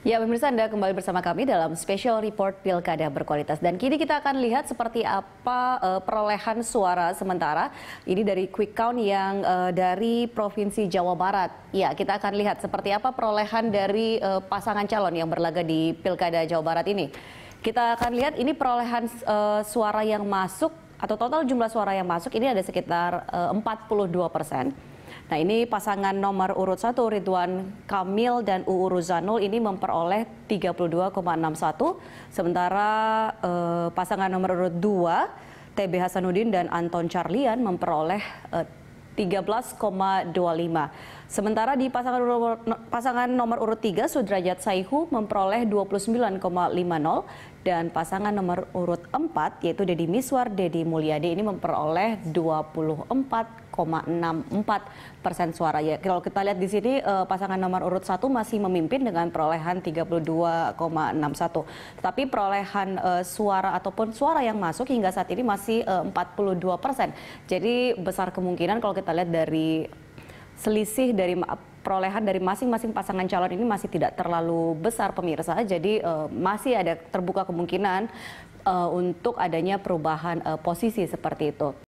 Ya, pemirsa Anda kembali bersama kami dalam special report Pilkada berkualitas dan kini kita akan lihat seperti apa uh, perolehan suara sementara ini dari quick count yang uh, dari Provinsi Jawa Barat. Ya, kita akan lihat seperti apa perolehan dari uh, pasangan calon yang berlaga di Pilkada Jawa Barat ini. Kita akan lihat ini perolehan uh, suara yang masuk atau total jumlah suara yang masuk ini ada sekitar uh, 42 persen. Nah ini pasangan nomor urut 1 Ridwan Kamil dan UU Ruzanul ini memperoleh 32,61 sementara eh, pasangan nomor urut 2 TB Hasanuddin dan Anton Charlian memperoleh eh, 13,25. Sementara di pasangan nomor, pasangan nomor urut 3 Sudrajat Saihu memperoleh 29,50 dan pasangan nomor urut 4 yaitu Deddy Miswar Deddy Mulyadi ini memperoleh 24,64 persen suara ya kalau kita lihat di sini eh, pasangan nomor urut satu masih memimpin dengan perolehan 32,61 tetapi perolehan eh, suara ataupun suara yang masuk hingga saat ini masih eh, 42 persen jadi besar kemungkinan kalau kita lihat dari selisih dari perolehan dari masing-masing pasangan calon ini masih tidak terlalu besar pemirsa. Jadi uh, masih ada terbuka kemungkinan uh, untuk adanya perubahan uh, posisi seperti itu.